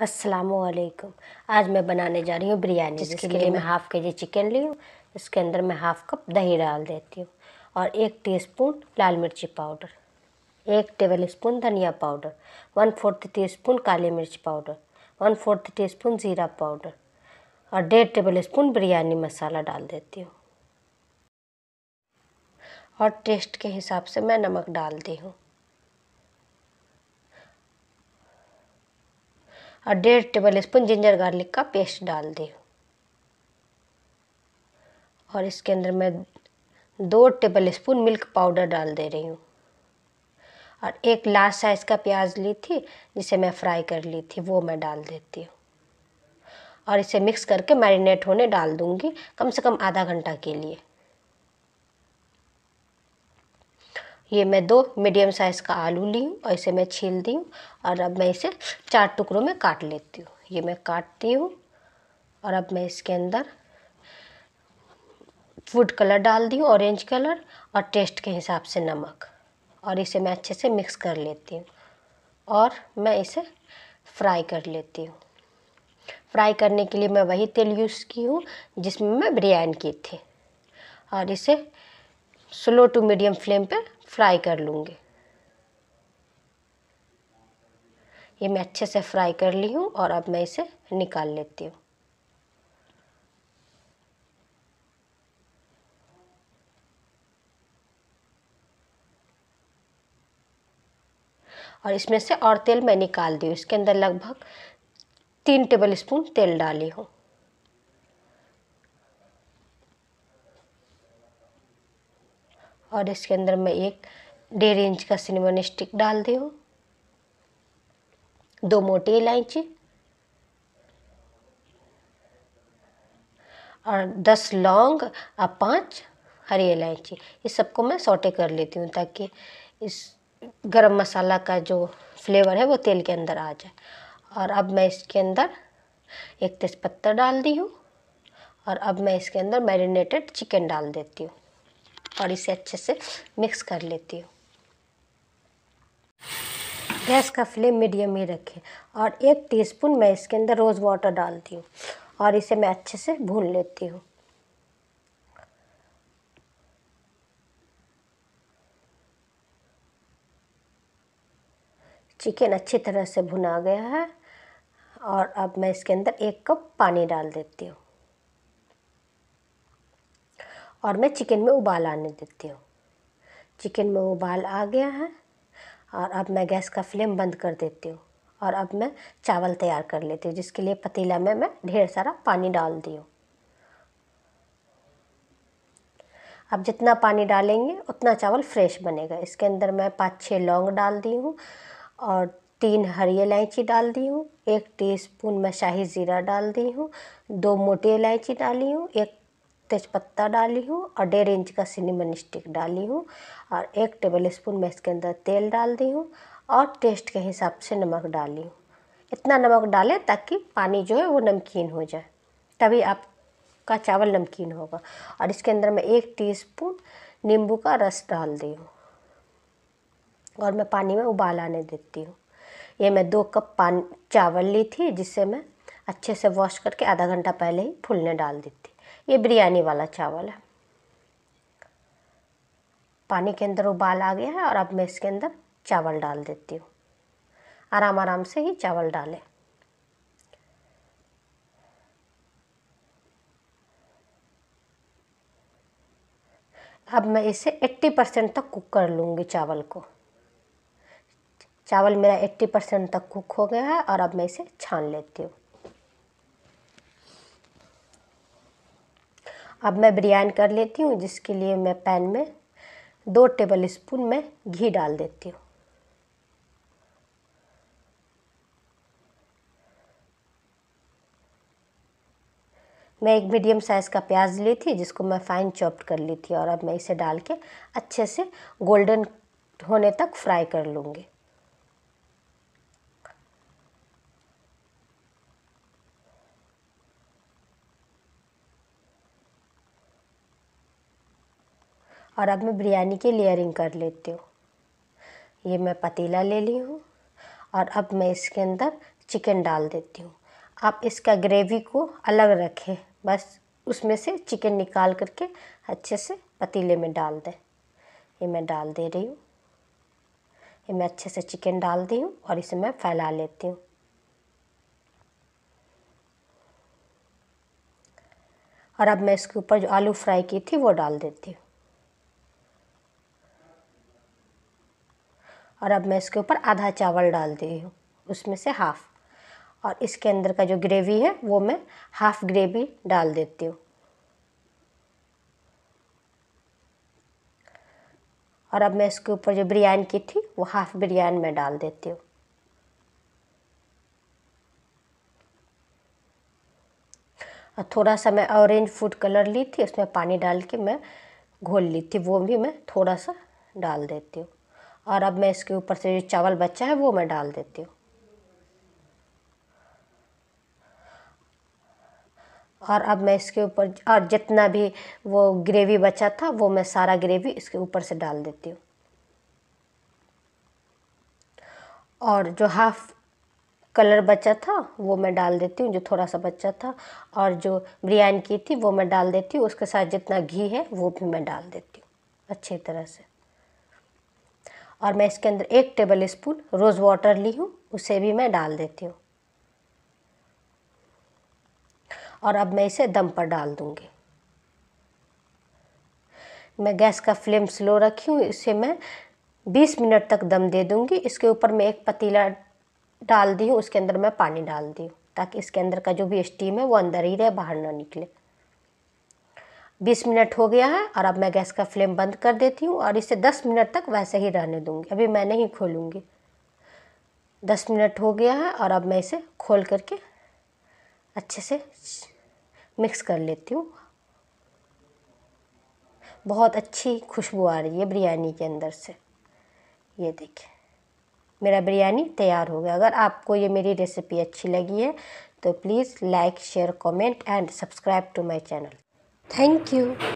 असलकम आज मैं बनाने जा रही हूँ बिरयानी जिसके लिए मैं हाफ़ के जी चिकन ली हूँ इसके अंदर मैं हाफ़ कप दही डाल देती हूँ और एक टीस्पून लाल मिर्ची पाउडर एक टेबल स्पून धनिया powder one fourth teaspoon काली मिर्च powder one fourth teaspoon ज़ीरा पाउडर और डेढ़ टेबल स्पून बिरयानी मसाला डाल देती हूँ और टेस्ट के हिसाब से मैं नमक डाल दी हूँ और डेढ़ टेबल स्पून जिंजर गार्लिक का पेस्ट डाल दें और इसके अंदर मैं दो टेबल स्पून मिल्क पाउडर डाल दे रही हूँ और एक लार्ज साइज़ का प्याज ली थी जिसे मैं फ्राई कर ली थी वो मैं डाल देती हूँ और इसे मिक्स करके मैरिनेट होने डाल दूँगी कम से कम आधा घंटा के लिए ये मैं दो मीडियम साइज़ का आलू ली हूँ और इसे मैं छील दी हूँ और अब मैं इसे चार टुकड़ों में काट लेती हूँ ये मैं काटती हूँ और अब मैं इसके अंदर फूड कलर डाल दी हूँ ऑरेंज कलर और टेस्ट के हिसाब से नमक और इसे मैं अच्छे से मिक्स कर लेती हूँ और मैं इसे फ्राई कर लेती हूँ फ्राई करने के लिए मैं वही तेल यूज़ की हूँ जिसमें मैं बिरयानी की थी और इसे स्लो टू मीडियम फ्लेम पर फ्राई कर लूँगी ये मैं अच्छे से फ्राई कर ली हूँ और अब मैं इसे निकाल लेती हूँ और इसमें से और तेल मैं निकाल दी इसके अंदर लगभग तीन टेबल स्पून तेल डाली हूँ और इसके अंदर मैं एक डेढ़ इंच का सिनेमन स्टिक डाल दी हूँ दो मोटी इलायची और दस लौंग और पांच हरी इलायची ये सबको मैं सोटे कर लेती हूँ ताकि इस गरम मसाला का जो फ्लेवर है वो तेल के अंदर आ जाए और अब मैं इसके अंदर एक तेज़पत्ता डाल दी हूँ और अब मैं इसके अंदर मैरिनेटेड चिकन डाल देती हूँ और इसे अच्छे से मिक्स कर लेती हूँ गैस का फ्लेम मीडियम ही रखें और एक टीस्पून मैं इसके अंदर रोज़ वाटर डालती हूँ और इसे मैं अच्छे से भून लेती हूँ चिकन अच्छी तरह से भुना गया है और अब मैं इसके अंदर एक कप पानी डाल देती हूँ और मैं चिकन में उबाल आने देती हूँ चिकन में उबाल आ गया है और अब मैं गैस का फ्लेम बंद कर देती हूँ और अब मैं चावल तैयार कर लेती हूँ जिसके लिए पतीला में मैं ढेर सारा पानी डाल दी हूँ अब जितना पानी डालेंगे उतना चावल फ्रेश बनेगा इसके अंदर मैं पाँच छः लौंग डाल दी हूँ और तीन हरी इलायची डाल दी हूँ एक टीस्पून मैं शाही ज़ीरा डाल दी हूँ दो मोटी इलायची डाली हूँ एक तेजपत्ता डाली हूँ और डेढ़ इंच का सिनेमन स्टिक डाली हूँ और एक टेबल स्पून मैं इसके अंदर तेल डाल दी हूँ और टेस्ट के हिसाब से नमक डाली हूँ इतना नमक डालें ताकि पानी जो है वो नमकीन हो जाए तभी आपका चावल नमकीन होगा और इसके अंदर मैं एक टी नींबू का रस डाल दी हूँ और मैं पानी में उबाल आने देती हूँ ये मैं दो कप पान चावल ली थी जिसे मैं अच्छे से वॉश करके आधा घंटा पहले ही फूलने डाल देती हूँ ये बिरयानी वाला चावल है पानी के अंदर उबाल आ गया है और अब मैं इसके अंदर चावल डाल देती हूँ आराम आराम से ही चावल डालें अब मैं इसे 80 परसेंट तक कुक कर लूँगी चावल को चावल मेरा 80 परसेंट तक कुक हो गया है और अब मैं इसे छान लेती हूँ अब मैं बिरयानी कर लेती हूँ जिसके लिए मैं पैन में दो टेबल स्पून में घी डाल देती हूँ मैं एक मीडियम साइज़ का प्याज ली थी जिसको मैं फाइन चॉप्ड कर ली थी और अब मैं इसे डाल के अच्छे से गोल्डन होने तक फ्राई कर लूँगी और अब मैं बिरयानी की लेयरिंग कर लेती हूँ ये मैं पतीला ले ली हूँ और अब मैं इसके अंदर चिकन डाल देती हूँ आप इसका ग्रेवी को अलग रखें बस उसमें से चिकन निकाल करके अच्छे से पतीले में डाल दें ये मैं डाल दे रही हूँ ये मैं अच्छे से चिकन डाल दी हूँ और इसे मैं फैला लेती हूँ और अब मैं इसके ऊपर जो आलू फ्राई की थी वो डाल देती हूँ और अब मैं इसके ऊपर आधा चावल डाल दी हूँ उसमें से हाफ़ और इसके अंदर का जो ग्रेवी है वो मैं हाफ़ ग्रेवी डाल देती हूँ और अब मैं इसके ऊपर जो बिरयानी की थी वो हाफ़ बिरयानी में डाल देती हूँ और थोड़ा सा मैं ऑरेंज फूड कलर ली थी उसमें पानी डाल के मैं घोल ली थी वो भी मैं थोड़ा सा डाल देती हूँ और अब मैं इसके ऊपर से जो चावल बचा है वो मैं डाल देती हूँ और अब मैं इसके ऊपर और जितना भी वो ग्रेवी बचा था वो मैं सारा ग्रेवी इसके ऊपर से डाल देती हूँ और जो हाफ कलर बचा था वो मैं डाल देती हूँ जो थोड़ा सा बचा था और जो बिरयानी की थी वो मैं डाल देती हूँ उसके साथ जितना घी है वो भी मैं डाल देती हूँ अच्छी तरह से और मैं इसके अंदर एक टेबल स्पून रोज़ वाटर ली हूँ उसे भी मैं डाल देती हूँ और अब मैं इसे दम पर डाल दूँगी मैं गैस का फ्लेम स्लो रखी हूँ इसे मैं 20 मिनट तक दम दे दूँगी इसके ऊपर मैं एक पतीला डाल दी हूँ उसके अंदर मैं पानी डाल दी हूँ ताकि इसके अंदर का जो भी स्टीम है वो अंदर ही रहे बाहर ना निकले बीस मिनट हो गया है और अब मैं गैस का फ्लेम बंद कर देती हूँ और इसे दस मिनट तक वैसे ही रहने दूँगी अभी मैं नहीं खोलूँगी दस मिनट हो गया है और अब मैं इसे खोल करके अच्छे से मिक्स कर लेती हूँ बहुत अच्छी खुशबू आ रही है बिरयानी के अंदर से ये देखिए मेरा बिरयानी तैयार हो गया अगर आपको ये मेरी रेसिपी अच्छी लगी है तो please like share comment and subscribe to my channel Thank you.